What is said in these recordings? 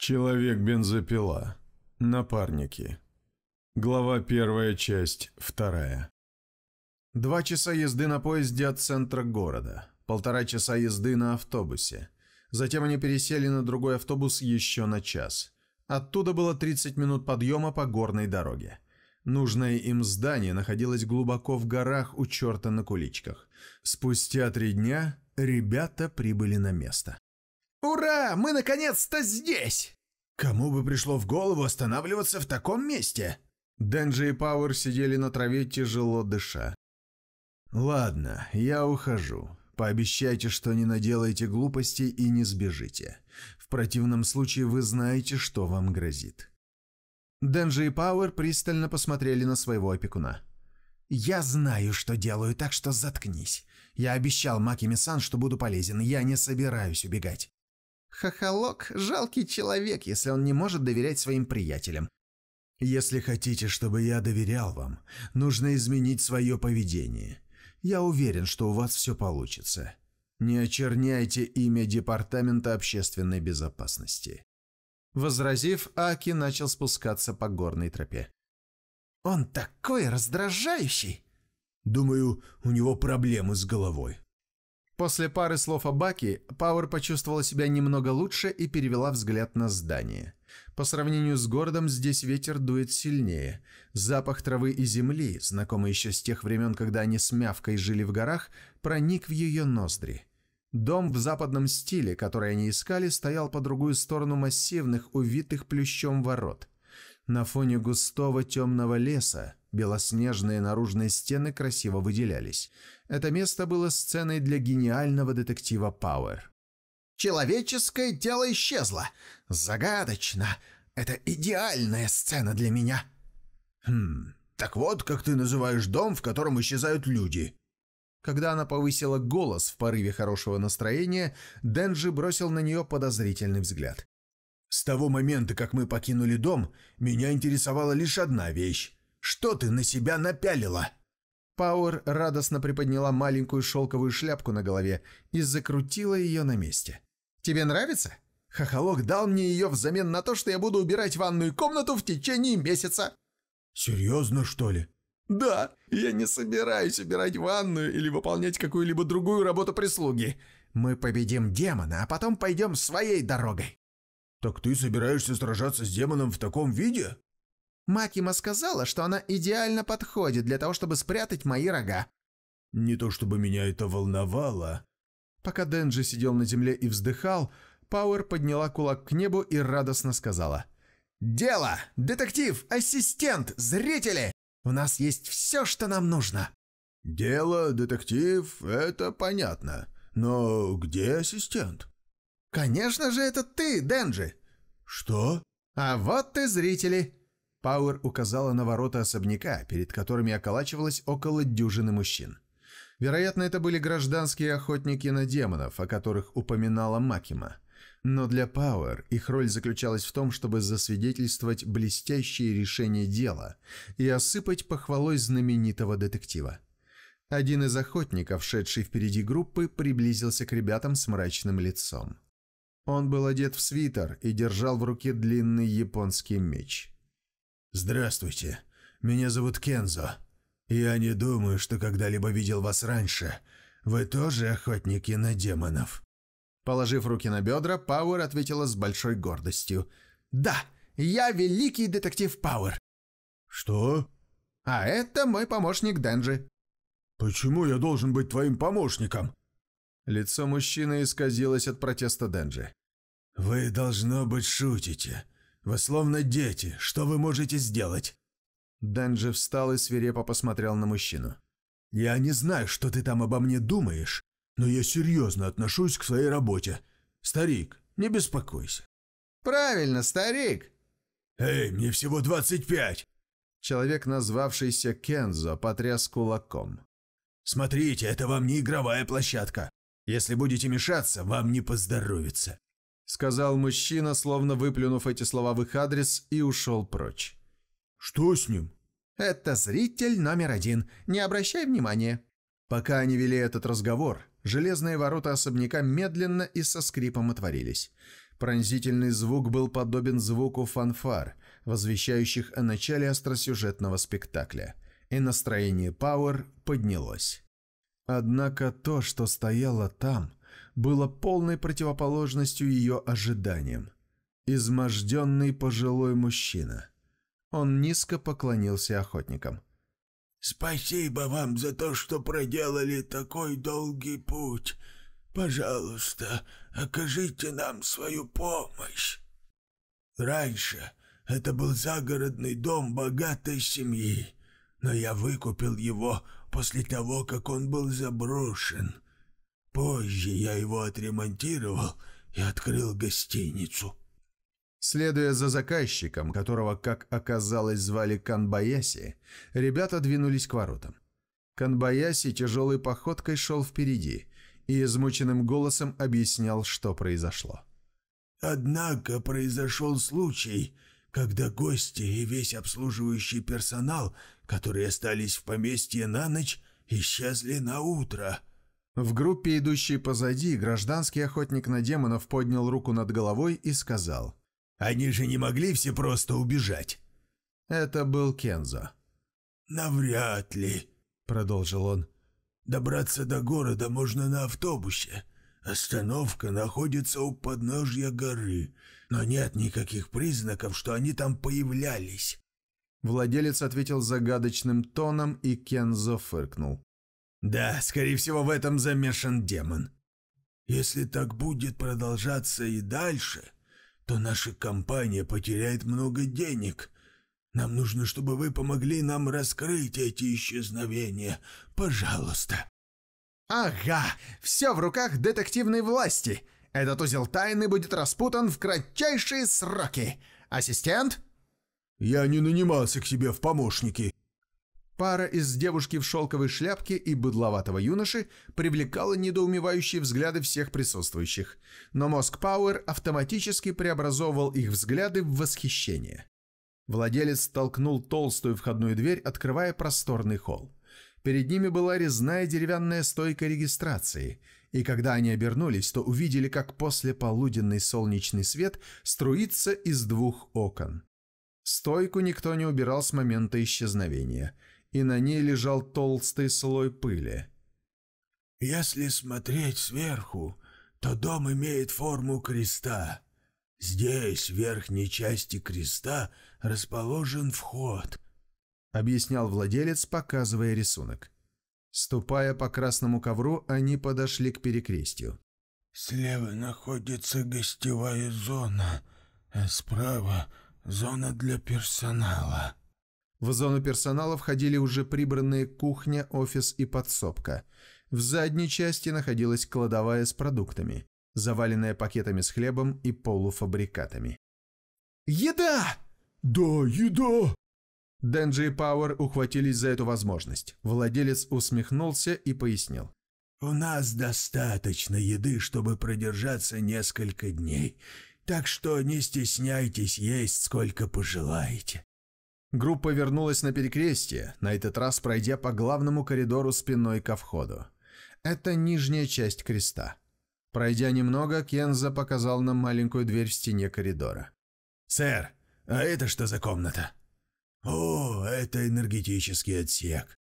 Человек-бензопила. Напарники. Глава первая, часть вторая. Два часа езды на поезде от центра города. Полтора часа езды на автобусе. Затем они пересели на другой автобус еще на час. Оттуда было 30 минут подъема по горной дороге. Нужное им здание находилось глубоко в горах у черта на куличках. Спустя три дня ребята прибыли на место. «Ура! Мы наконец-то здесь!» Кому бы пришло в голову останавливаться в таком месте? Денджи и Пауэр сидели на траве, тяжело дыша. «Ладно, я ухожу. Пообещайте, что не наделаете глупостей и не сбежите. В противном случае вы знаете, что вам грозит». Денджи и Пауэр пристально посмотрели на своего опекуна. «Я знаю, что делаю, так что заткнись. Я обещал Макиме-сан, что буду полезен. Я не собираюсь убегать. Хохолок – жалкий человек, если он не может доверять своим приятелям. Если хотите, чтобы я доверял вам, нужно изменить свое поведение. Я уверен, что у вас все получится. Не очерняйте имя Департамента общественной безопасности. Возразив, Аки начал спускаться по горной тропе. «Он такой раздражающий!» «Думаю, у него проблемы с головой», После пары слов о Баке Пауэр почувствовала себя немного лучше и перевела взгляд на здание. По сравнению с городом здесь ветер дует сильнее. Запах травы и земли, знакомый еще с тех времен, когда они с Мявкой жили в горах, проник в ее ноздри. Дом в западном стиле, который они искали, стоял по другую сторону массивных, увитых плющом ворот. На фоне густого темного леса Белоснежные наружные стены красиво выделялись. Это место было сценой для гениального детектива Пауэр. «Человеческое тело исчезло! Загадочно! Это идеальная сцена для меня!» «Хм, так вот, как ты называешь дом, в котором исчезают люди!» Когда она повысила голос в порыве хорошего настроения, Денджи бросил на нее подозрительный взгляд. «С того момента, как мы покинули дом, меня интересовала лишь одна вещь. Что ты на себя напялила?» Пауэр радостно приподняла маленькую шелковую шляпку на голове и закрутила ее на месте. «Тебе нравится?» Хохолок дал мне ее взамен на то, что я буду убирать ванную комнату в течение месяца. Серьезно, что ли? Да, я не собираюсь убирать ванную или выполнять какую-либо другую работу прислуги. Мы победим демона, а потом пойдем своей дорогой. Так ты собираешься сражаться с демоном в таком виде? Макима сказала, что она идеально подходит для того, чтобы спрятать мои рога. Не то чтобы меня это волновало. Пока Денджи сидел на земле и вздыхал, Пауэр подняла кулак к небу и радостно сказала. «Дело! Детектив! Ассистент! Зрители! У нас есть все, что нам нужно!» «Дело, детектив, это понятно. Но где ассистент?» «Конечно же, это ты, Денджи!» «Что?» «А вот ты зрители!» Пауэр указала на ворота особняка, перед которыми околачивалось около дюжины мужчин. Вероятно, это были гражданские охотники на демонов, о которых упоминала Макима. Но для Пауэр их роль заключалась в том, чтобы засвидетельствовать блестящее решение дела и осыпать похвалой знаменитого детектива. Один из охотников, шедший впереди группы, приблизился к ребятам с мрачным лицом. Он был одет в свитер и держал в руке длинный японский меч. «Здравствуйте, меня зовут Кензо. Я не думаю, что когда-либо видел вас раньше. Вы тоже охотники на демонов?» Положив руки на бедра, Пауэр ответила с большой гордостью. «Да, я великий детектив Пауэр». «Что?» «А это мой помощник Денджи». «Почему я должен быть твоим помощником?» Лицо мужчины исказилось от протеста Денджи. «Вы, должно быть, шутите. Вы словно дети. Что вы можете сделать?» Данджи встал и свирепо посмотрел на мужчину. «Я не знаю, что ты там обо мне думаешь, но я серьезно отношусь к своей работе. Старик, не беспокойся». «Правильно, старик!» «Эй, мне всего двадцать пять!» Человек, назвавшийся Кензо, потряс кулаком. «Смотрите, это вам не игровая площадка. Если будете мешаться, вам не поздоровится сказал мужчина, словно выплюнув эти слова в их адрес, и ушел прочь. «Что с ним?» «Это зритель номер один. Не обращай внимания». Пока они вели этот разговор, железные ворота особняка медленно и со скрипом отворились. Пронзительный звук был подобен звуку фанфар, возвещающих о начале остросюжетного спектакля, и настроение Пауэр поднялось. Однако то, что стояло там, было полной противоположностью ее ожиданиям. Изможденный пожилой мужчина. Он низко поклонился охотникам. «Спасибо вам за то, что проделали такой долгий путь. Пожалуйста, окажите нам свою помощь. Раньше это был загородный дом богатой семьи, но я выкупил его после того, как он был заброшен. Позже я его отремонтировал и открыл гостиницу. Следуя за заказчиком, которого, как оказалось, звали Канбаяси, ребята двинулись к воротам. Канбаяси тяжелой походкой шел впереди и измученным голосом объяснял, что произошло. «Однако произошел случай, когда гости и весь обслуживающий персонал, которые остались в поместье на ночь, исчезли на утро. В группе, идущей позади, гражданский охотник на демонов поднял руку над головой и сказал. «Они же не могли все просто убежать!» Это был Кензо. «Навряд ли», — продолжил он. «Добраться до города можно на автобусе. Остановка находится у подножья горы, но нет никаких признаков, что они там появлялись». Владелец ответил загадочным тоном, и Кензо фыркнул. Да, скорее всего, в этом замешан демон. Если так будет продолжаться и дальше, то наша компания потеряет много денег. Нам нужно, чтобы вы помогли нам раскрыть эти исчезновения. Пожалуйста. Ага, все в руках детективной власти. Этот узел тайны будет распутан в кратчайшие сроки. Ассистент? Я не нанимался к себе в помощники. Пара из девушки в шелковой шляпке и быдловатого юноши привлекала недоумевающие взгляды всех присутствующих, но мозг Пауэр автоматически преобразовывал их взгляды в восхищение. Владелец толкнул толстую входную дверь, открывая просторный холл. Перед ними была резная деревянная стойка регистрации, и когда они обернулись, то увидели, как после полуденный солнечный свет струится из двух окон. Стойку никто не убирал с момента исчезновения – и на ней лежал толстый слой пыли. «Если смотреть сверху, то дом имеет форму креста. Здесь, в верхней части креста, расположен вход», — объяснял владелец, показывая рисунок. Ступая по красному ковру, они подошли к перекрестью. «Слева находится гостевая зона, а справа — зона для персонала», в зону персонала входили уже прибранные кухня, офис и подсобка. В задней части находилась кладовая с продуктами, заваленная пакетами с хлебом и полуфабрикатами. «Еда!» «Да, еда!» Денджи и Пауэр ухватились за эту возможность. Владелец усмехнулся и пояснил. «У нас достаточно еды, чтобы продержаться несколько дней, так что не стесняйтесь есть, сколько пожелаете. Группа вернулась на перекрестие, на этот раз пройдя по главному коридору спиной ко входу. Это нижняя часть креста. Пройдя немного, Кенза показал нам маленькую дверь в стене коридора. «Сэр, а это что за комната?» «О, это энергетический отсек».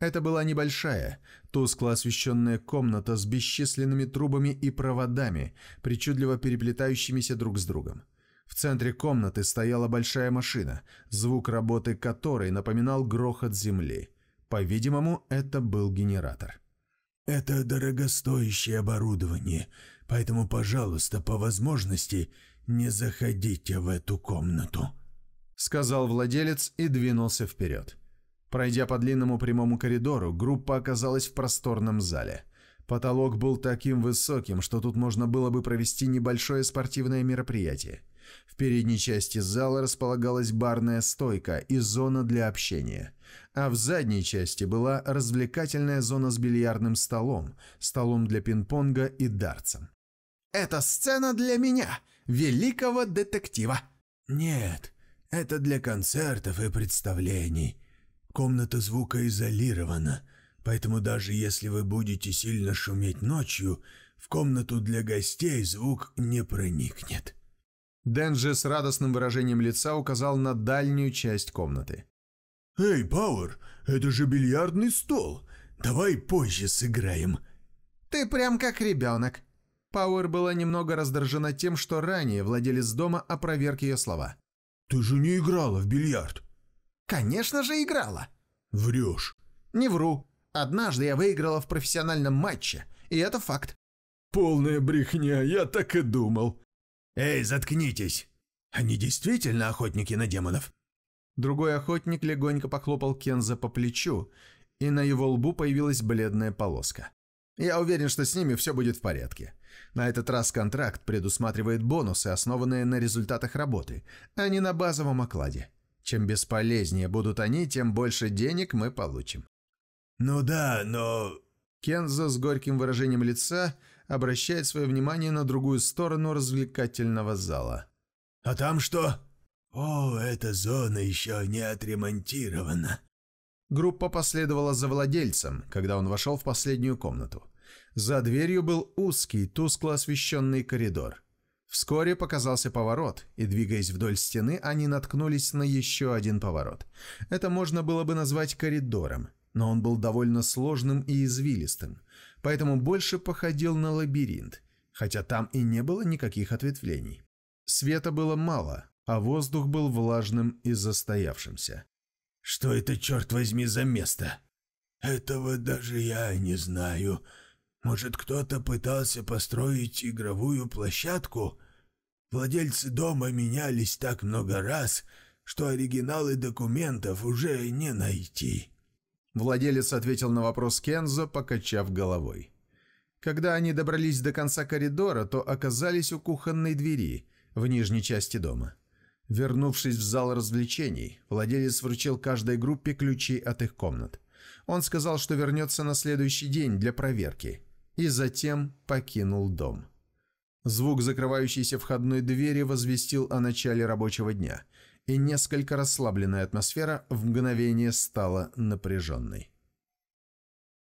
Это была небольшая, тускло освещенная комната с бесчисленными трубами и проводами, причудливо переплетающимися друг с другом. В центре комнаты стояла большая машина, звук работы которой напоминал грохот земли. По-видимому, это был генератор. «Это дорогостоящее оборудование, поэтому, пожалуйста, по возможности не заходите в эту комнату», — сказал владелец и двинулся вперед. Пройдя по длинному прямому коридору, группа оказалась в просторном зале. Потолок был таким высоким, что тут можно было бы провести небольшое спортивное мероприятие. В передней части зала располагалась барная стойка и зона для общения, а в задней части была развлекательная зона с бильярдным столом, столом для пинг-понга и дартсом. «Это сцена для меня, великого детектива!» «Нет, это для концертов и представлений. Комната звукоизолирована, поэтому даже если вы будете сильно шуметь ночью, в комнату для гостей звук не проникнет». Дэнджи с радостным выражением лица указал на дальнюю часть комнаты. «Эй, Пауэр, это же бильярдный стол! Давай позже сыграем!» «Ты прям как ребенок!» Пауэр была немного раздражена тем, что ранее владелец дома опроверг ее слова. «Ты же не играла в бильярд!» «Конечно же играла!» «Врешь!» «Не вру. Однажды я выиграла в профессиональном матче, и это факт». «Полная брехня, я так и думал!» «Эй, заткнитесь! Они действительно охотники на демонов?» Другой охотник легонько похлопал Кенза по плечу, и на его лбу появилась бледная полоска. «Я уверен, что с ними все будет в порядке. На этот раз контракт предусматривает бонусы, основанные на результатах работы, а не на базовом окладе. Чем бесполезнее будут они, тем больше денег мы получим». «Ну да, но...» Кенза с горьким выражением лица обращает свое внимание на другую сторону развлекательного зала. «А там что?» «О, эта зона еще не отремонтирована». Группа последовала за владельцем, когда он вошел в последнюю комнату. За дверью был узкий, тускло освещенный коридор. Вскоре показался поворот, и, двигаясь вдоль стены, они наткнулись на еще один поворот. Это можно было бы назвать коридором, но он был довольно сложным и извилистым поэтому больше походил на лабиринт, хотя там и не было никаких ответвлений. Света было мало, а воздух был влажным и застоявшимся. «Что это, черт возьми, за место?» «Этого даже я не знаю. Может, кто-то пытался построить игровую площадку? Владельцы дома менялись так много раз, что оригиналы документов уже не найти». Владелец ответил на вопрос Кензо, покачав головой. Когда они добрались до конца коридора, то оказались у кухонной двери в нижней части дома. Вернувшись в зал развлечений, владелец вручил каждой группе ключи от их комнат. Он сказал, что вернется на следующий день для проверки, и затем покинул дом. Звук закрывающейся входной двери возвестил о начале рабочего дня – и несколько расслабленная атмосфера в мгновение стала напряженной.